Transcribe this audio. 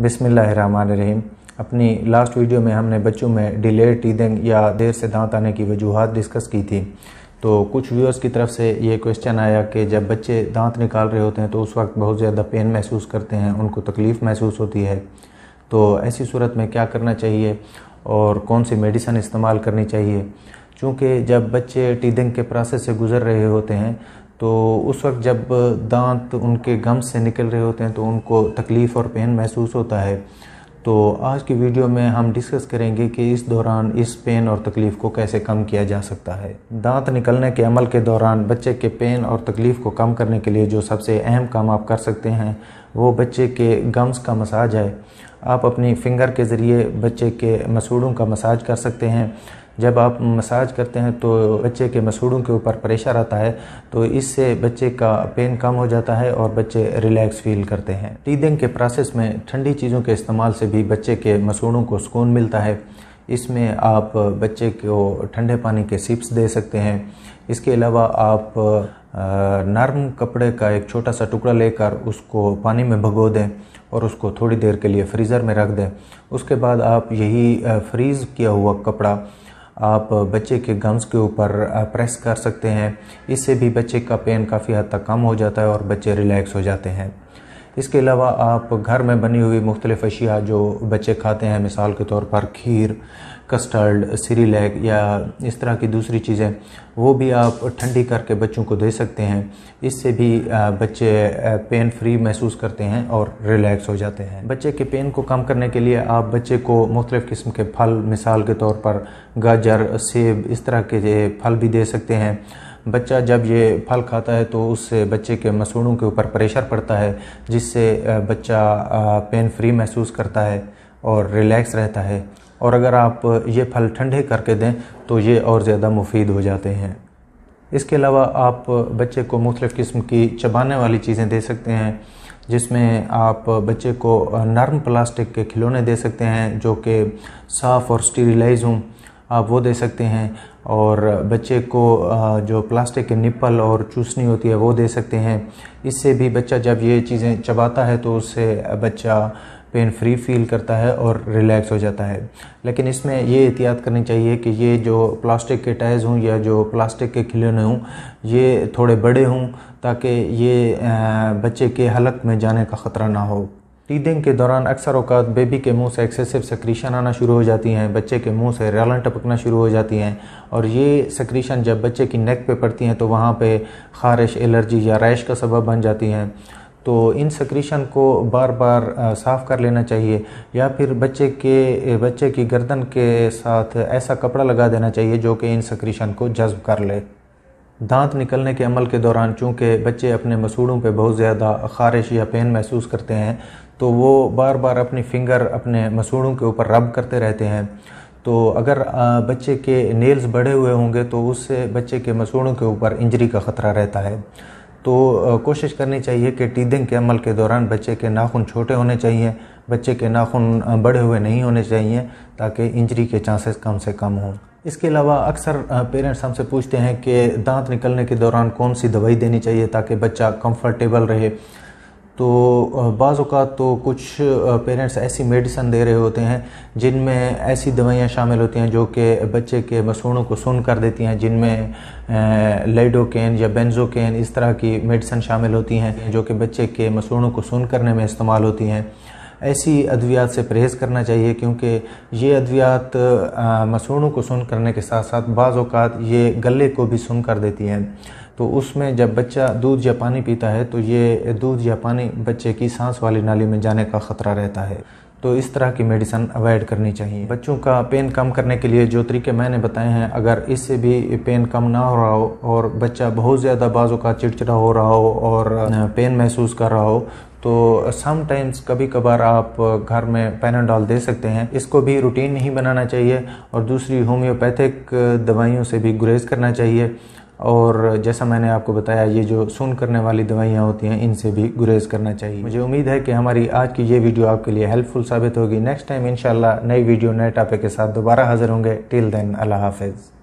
बिसमीम अपनी last video में हमने बच्चों में डिले टीदिंग या देर से दांत आने की वजूहत डिस्कस की थी तो कुछ व्यूअर्स की तरफ से ये क्वेश्चन आया कि जब बच्चे दांत निकाल रहे होते हैं तो उस वक्त बहुत ज़्यादा पेन महसूस करते हैं उनको तकलीफ़ महसूस होती है तो ऐसी सूरत में क्या करना चाहिए और कौन सी मेडिसन इस्तेमाल करनी चाहिए चूँकि जब बच्चे टीदिंग के प्रोसेस से गुज़र रहे होते हैं तो उस वक्त जब दांत उनके गम से निकल रहे होते हैं तो उनको तकलीफ़ और पेन महसूस होता है तो आज की वीडियो में हम डिस्कस करेंगे कि इस दौरान इस पेन और तकलीफ़ को कैसे कम किया जा सकता है दांत निकलने के अमल के दौरान बच्चे के पेन और तकलीफ़ को कम करने के लिए जो सबसे अहम काम आप कर सकते हैं वो बच्चे के गम्स का मसाज है आप अपनी फिंगर के ज़रिए बच्चे के मसूड़ों का मसाज कर सकते हैं जब आप मसाज करते हैं तो बच्चे के मसूड़ों के ऊपर प्रेशर आता है तो इससे बच्चे का पेन कम हो जाता है और बच्चे रिलैक्स फील करते हैं टीदिंग के प्रोसेस में ठंडी चीज़ों के इस्तेमाल से भी बच्चे के मसूड़ों को सुकून मिलता है इसमें आप बच्चे को ठंडे पानी के सिप्स दे सकते हैं इसके अलावा आप नर्म कपड़े का एक छोटा सा टुकड़ा लेकर उसको पानी में भगो दें और उसको थोड़ी देर के लिए फ्रीज़र में रख दें उसके बाद आप यही फ्रीज़ किया हुआ कपड़ा आप बच्चे के गम्स के ऊपर प्रेस कर सकते हैं इससे भी बच्चे का पेन काफ़ी हद तक कम हो जाता है और बच्चे रिलैक्स हो जाते हैं इसके अलावा आप घर में बनी हुई मुख्तलिफ़ अशिया जो बच्चे खाते हैं मिसाल के तौर पर खीर कस्टर्ड सीरीलैक या इस तरह की दूसरी चीज़ें वो भी आप ठंडी करके बच्चों को दे सकते हैं इससे भी बच्चे पेन फ्री महसूस करते हैं और रिलैक्स हो जाते हैं बच्चे के पेन को कम करने के लिए आप बच्चे को मुख्तलिफ़ किस्म के फल मिसाल के तौर पर गाजर सेब इस तरह के फल भी दे सकते हैं बच्चा जब ये फल खाता है तो उससे बच्चे के मसूड़ों के ऊपर प्रेशर पड़ता है जिससे बच्चा पेन फ्री महसूस करता है और रिलैक्स रहता है और अगर आप ये फल ठंडे करके दें तो ये और ज़्यादा मुफीद हो जाते हैं इसके अलावा आप बच्चे को मुख्तलिफ़ किस्म की चबाने वाली चीज़ें दे सकते हैं जिसमें आप बच्चे को नर्म प्लास्टिक के खिलौने दे सकते हैं जो कि साफ़ और स्टीरिलाइज हों आप वो दे सकते हैं और बच्चे को जो प्लास्टिक के निप्पल और चूसनी होती है वो दे सकते हैं इससे भी बच्चा जब ये चीज़ें चबाता है तो उससे बच्चा पेन फ्री फील करता है और रिलैक्स हो जाता है लेकिन इसमें ये एहतियात करनी चाहिए कि ये जो प्लास्टिक के टायर्स हों या जो प्लास्टिक के खिलौने हों ये थोड़े बड़े हों ताकि ये बच्चे के हलक में जाने का ख़तरा ना हो टीदिंग के दौरान अक्सर अवकात बेबी के मुंह से एक्सेसिव सक्रीशन आना शुरू हो जाती हैं बच्चे के मुंह से रैलन टपकना शुरू हो जाती हैं और ये सक्रीशन जब बच्चे की नेक पे पड़ती हैं तो वहाँ पे खारिश एलर्जी या रैश का सबब बन जाती हैं तो इन सक्रीशन को बार बार साफ़ कर लेना चाहिए या फिर बच्चे के बच्चे की गर्दन के साथ ऐसा कपड़ा लगा देना चाहिए जो कि इन सक्रीशन को जज्ब कर ले दांत निकलने के अमल के दौरान चूँकि बच्चे अपने मसूड़ों पे बहुत ज़्यादा ख़ारिश या पेन महसूस करते हैं तो वो बार बार अपनी फिंगर अपने मसूड़ों के ऊपर रब करते रहते हैं तो अगर बच्चे के नेल्स बढ़े हुए होंगे तो उससे बच्चे के मसूड़ों के ऊपर इंजरी का ख़तरा रहता है तो कोशिश करनी चाहिए कि टीदिंग के अमल के दौरान बच्चे के नाखून छोटे होने चाहिए बच्चे के नाखून बड़े हुए नहीं होने चाहिए ताकि इंजरी के चांसेस कम से कम हों इसके अलावा अक्सर पेरेंट्स हमसे पूछते हैं कि दांत निकलने के दौरान कौन सी दवाई देनी चाहिए ताकि बच्चा कंफर्टेबल रहे तो बाज़ात तो कुछ पेरेंट्स ऐसी मेडिसन दे रहे होते हैं जिनमें ऐसी दवाइयाँ शामिल होती हैं जो कि बच्चे के मसूड़ों को सुन कर देती हैं जिनमें लेडोकेन या बेंजोकेन इस तरह की मेडिसन शामिल होती हैं जो कि बच्चे के मसूड़ों को सुन करने में इस्तेमाल होती हैं ऐसी अद्वियात से परहेज़ करना चाहिए क्योंकि ये अद्वियात मसूड़ों को सुन करने के साथ साथ बाज़ात ये गले को भी सुन कर देती हैं तो उसमें जब बच्चा दूध या पानी पीता है तो ये दूध या पानी बच्चे की सांस वाली नाली में जाने का ख़तरा रहता है तो इस तरह की मेडिसन अवॉइड करनी चाहिए बच्चों का पेन कम करने के लिए जो तरीके मैंने बताए हैं अगर इससे भी पेन कम ना हो रहा हो और बच्चा बहुत ज़्यादा बाजू का चिड़चिड़ा हो रहा हो और पेन महसूस कर रहा हो तो समटाइम्स कभी कभार आप घर में पैनाडॉल दे सकते हैं इसको भी रूटीन नहीं बनाना चाहिए और दूसरी होम्योपैथिक दवाइयों से भी गुरेज करना चाहिए और जैसा मैंने आपको बताया ये जो सुन करने वाली दवाइयाँ होती हैं इनसे भी गुरेज करना चाहिए मुझे उम्मीद है कि हमारी आज की ये वीडियो आपके लिए हेल्पफुल साबित होगी नेक्स्ट टाइम इंशाल्लाह नई वीडियो नए टॉपिक के साथ दोबारा हाजिर होंगे टिल देन अल्लाह हाफिज़